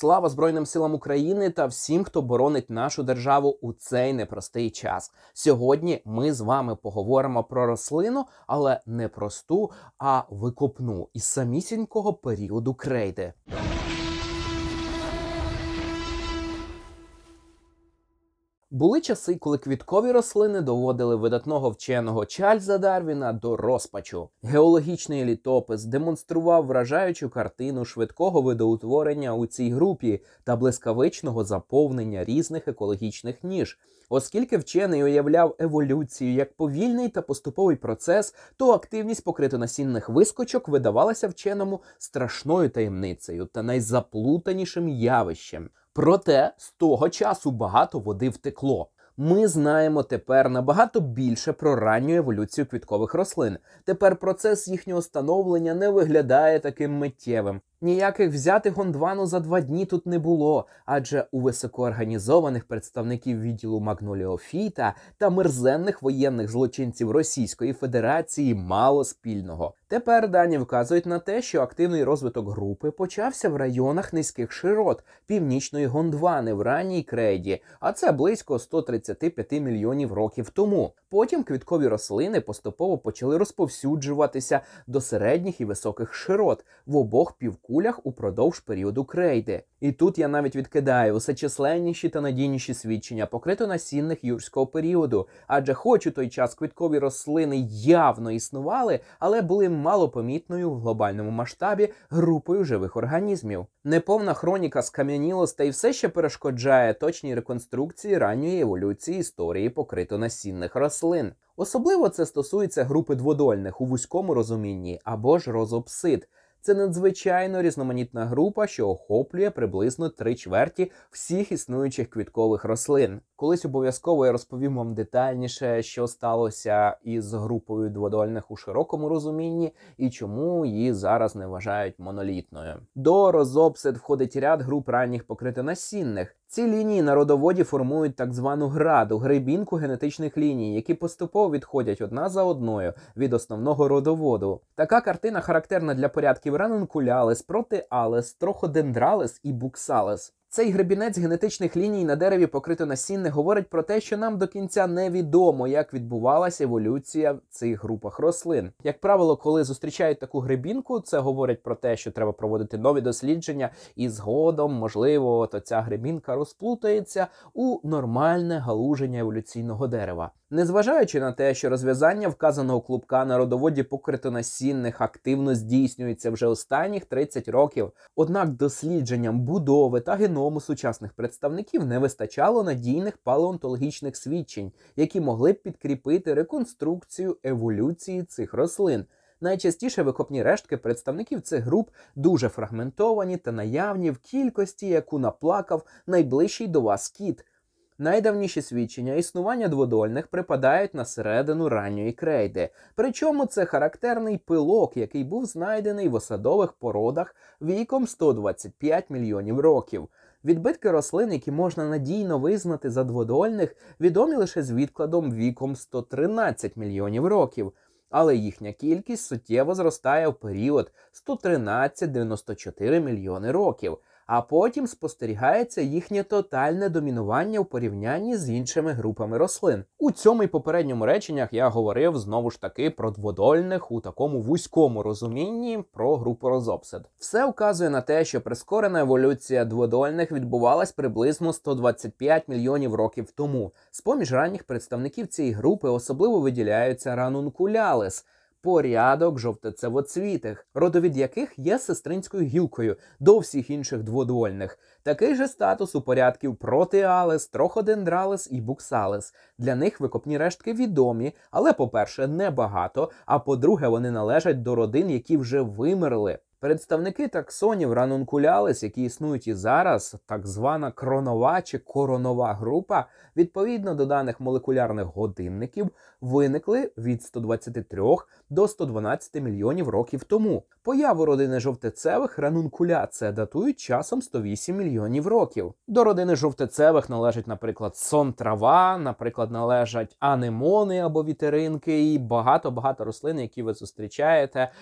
Слава Збройним силам України та всім, хто боронить нашу державу у цей непростий час. Сьогодні ми з вами поговоримо про рослину, але не просту, а викопну із самісінького періоду крейди. Були часи, коли квіткові рослини доводили видатного вченого Чарльза Дарвіна до розпачу. Геологічний літопис демонстрував вражаючу картину швидкого видоутворення у цій групі та блискавичного заповнення різних екологічних ніж. Оскільки вчений уявляв еволюцію як повільний та поступовий процес, то активність покритонасінних вискочок видавалася вченому страшною таємницею та найзаплутанішим явищем. Проте з того часу багато води втекло. Ми знаємо тепер набагато більше про ранню еволюцію квіткових рослин. Тепер процес їхнього становлення не виглядає таким миттєвим. Ніяких взяти Гондвану за два дні тут не було, адже у високоорганізованих представників відділу Магноліофіта та мерзенних воєнних злочинців Російської Федерації мало спільного. Тепер дані вказують на те, що активний розвиток групи почався в районах низьких широт північної Гондвани в ранній крейді, а це близько 135 мільйонів років тому. Потім квіткові рослини поступово почали розповсюджуватися до середніх і високих широт в обох півкулях кулях упродовж періоду крейди. І тут я навіть відкидаю усе численніші та надійніші свідчення покрито насінних юрського періоду, адже хоч у той час квіткові рослини явно існували, але були малопомітною в глобальному масштабі групою живих організмів. Неповна хроніка скам'янілостей все ще перешкоджає точній реконструкції ранньої еволюції історії покрито насінних рослин. Особливо це стосується групи дводольних у вузькому розумінні або ж розопсид, це надзвичайно різноманітна група, що охоплює приблизно три чверті всіх існуючих квіткових рослин. Колись обов'язково я розповім вам детальніше, що сталося із групою дводольних у широкому розумінні і чому її зараз не вважають монолітною. До розопсид входить ряд груп ранніх покритонасінних, ці лінії на родоводі формують так звану граду, грибінку генетичних ліній, які поступово відходять одна за одною від основного родоводу. Така картина характерна для порядків ранункулялес, протиалес, троходендралес і буксалес. Цей гребінець генетичних ліній на дереві покрито насінне говорить про те, що нам до кінця невідомо, як відбувалася еволюція в цих групах рослин. Як правило, коли зустрічають таку гребінку, це говорить про те, що треба проводити нові дослідження, і згодом, можливо, то ця гребінка розплутається у нормальне галуження еволюційного дерева. Незважаючи на те, що розв'язання вказаного клубка на родоводі покритонасінних активно здійснюється вже останніх 30 років, однак дослідженням будови та геному сучасних представників не вистачало надійних палеонтологічних свідчень, які могли б підкріпити реконструкцію еволюції цих рослин. Найчастіше викопні рештки представників цих груп дуже фрагментовані та наявні в кількості, яку наплакав найближчий до вас кіт – Найдавніші свідчення існування дводольних припадають на середину ранньої крейди. Причому це характерний пилок, який був знайдений в осадових породах віком 125 мільйонів років. Відбитки рослин, які можна надійно визнати за дводольних, відомі лише з відкладом віком 113 мільйонів років. Але їхня кількість суттєво зростає в період 113-94 мільйони років а потім спостерігається їхнє тотальне домінування в порівнянні з іншими групами рослин. У цьому і попередньому реченнях я говорив знову ж таки про дводольних у такому вузькому розумінні про групу розопсид. Все вказує на те, що прискорена еволюція дводольних відбувалась приблизно 125 мільйонів років тому. З поміж ранніх представників цієї групи особливо виділяються ранункулялис – порядок жовтецевоцвітих, родовід яких є сестринською гілкою до всіх інших дводвольних. Такий же статус у порядків протиалес, троходендралес і буксалес. Для них викопні рештки відомі, але, по-перше, небагато. А по-друге, вони належать до родин, які вже вимерли. Представники таксонів ранункулялис, які існують і зараз, так звана кронова чи коронова група, відповідно до даних молекулярних годинників, виникли від 123 до 112 мільйонів років тому. Появу родини жовтецевих ранункуляція датують часом 108 мільйонів років. До родини жовтецевих належить, наприклад, сон трава, наприклад, належать анемони або вітеринки, і багато багато рослин, які ви зустрічаєте.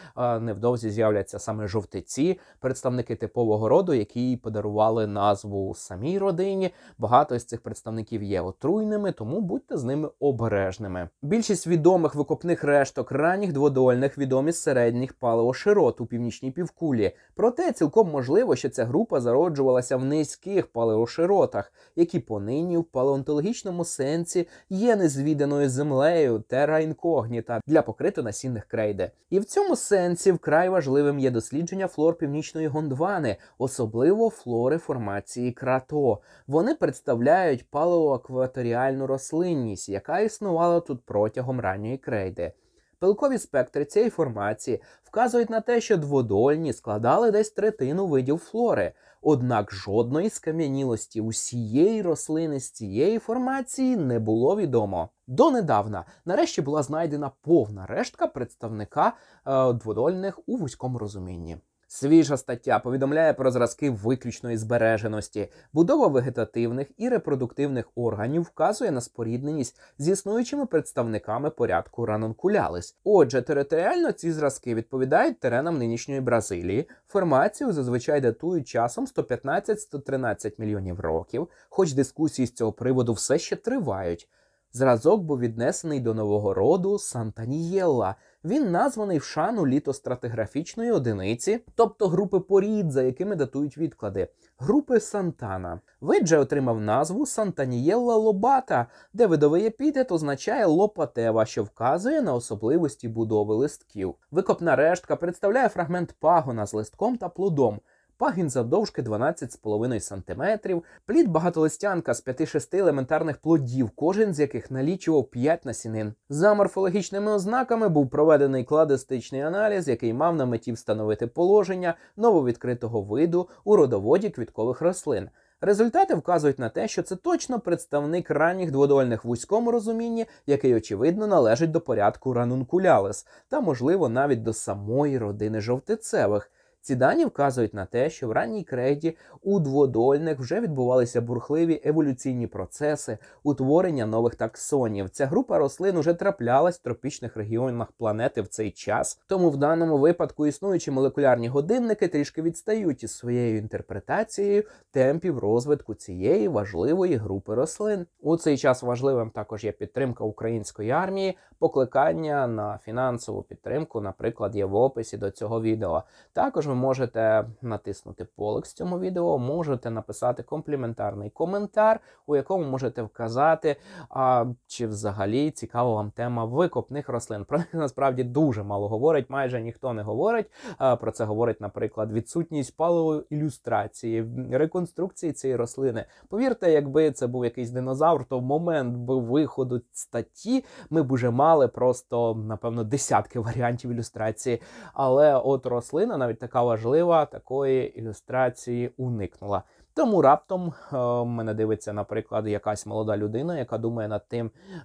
Невдовзі з'являться саме саме жовтиці, представники типового роду, які подарували назву самій родині. Багато з цих представників є отруйними, тому будьте з ними обережними. Більшість відомих викопних решток ранніх дводольних відомі з середніх палеоширот у північній півкулі. Проте цілком можливо, що ця група зароджувалася в низьких палеоширотах, які понині в палеонтологічному сенсі є незвіданою землею тера інкогніта для покрито насінних крейди. І в цьому сенсі вкрай важливим є дослідження дослідження флор північної Гондвани, особливо флори формації крато. Вони представляють палеоакваторіальну рослинність, яка існувала тут протягом ранньої крейди. Пилкові спектри цієї формації вказують на те, що дводольні складали десь третину видів флори. Однак жодної скам'янілості усієї рослини з цієї формації не було відомо. Донедавна нарешті була знайдена повна рештка представника е, дводольних у вузькому розумінні. Свіжа стаття повідомляє про зразки виключної збереженості, будова вегетативних і репродуктивних органів вказує на спорідненість з існуючими представниками порядку ранункулялис. Отже, територіально ці зразки відповідають теренам нинішньої Бразилії. Формацію зазвичай датують часом 115-113 мільйонів років, хоч дискусії з цього приводу все ще тривають. Зразок був віднесений до нового роду Сантанієлла. Він названий в шану літостратиграфічної одиниці, тобто групи порід, за якими датують відклади, групи Сантана. Видже отримав назву Сантанієлла Лобата, де видовий епітет означає лопатева, що вказує на особливості будови листків. Викопна рештка представляє фрагмент пагона з листком та плодом пагін завдовжки 12,5 см, плід багатолистянка з 5-6 елементарних плодів, кожен з яких налічував 5 насінин. За морфологічними ознаками був проведений кладистичний аналіз, який мав на меті встановити положення нововідкритого виду у родоводі квіткових рослин. Результати вказують на те, що це точно представник ранніх дводольних в вузькому розумінні, який, очевидно, належить до порядку ранункулялес та, можливо, навіть до самої родини жовтицевих. Ці дані вказують на те, що в ранній крейді у дводольних вже відбувалися бурхливі еволюційні процеси утворення нових таксонів. Ця група рослин уже траплялась в тропічних регіонах планети в цей час. Тому в даному випадку існуючі молекулярні годинники трішки відстають із своєю інтерпретацією темпів розвитку цієї важливої групи рослин. У цей час важливим також є підтримка української армії, покликання на фінансову підтримку, наприклад, є в описі до цього відео. Також ви можете натиснути полик з цьому відео, можете написати компліментарний коментар, у якому можете вказати, а, чи взагалі цікава вам тема викопних рослин. Про них насправді дуже мало говорить, майже ніхто не говорить. А, про це говорить, наприклад, відсутність паливої ілюстрації, реконструкції цієї рослини. Повірте, якби це був якийсь динозавр, то в момент би виходу статті ми б уже мали просто, напевно, десятки варіантів ілюстрації. Але от рослина, навіть така важлива такої ілюстрації уникнула. Тому раптом е, мене дивиться, наприклад, якась молода людина, яка думає над тим е,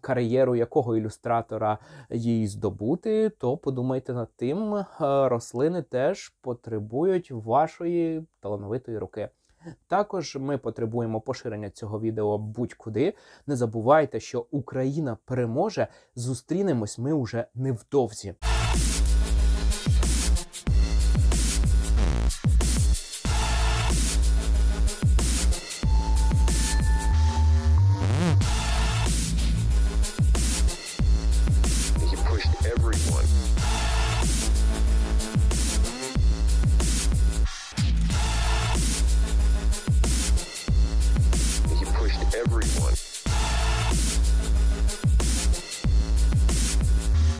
кар'єру якого ілюстратора їй здобути. То подумайте над тим, е, рослини теж потребують вашої талановитої руки. Також ми потребуємо поширення цього відео будь-куди. Не забувайте, що Україна переможе. Зустрінемось ми уже невдовзі.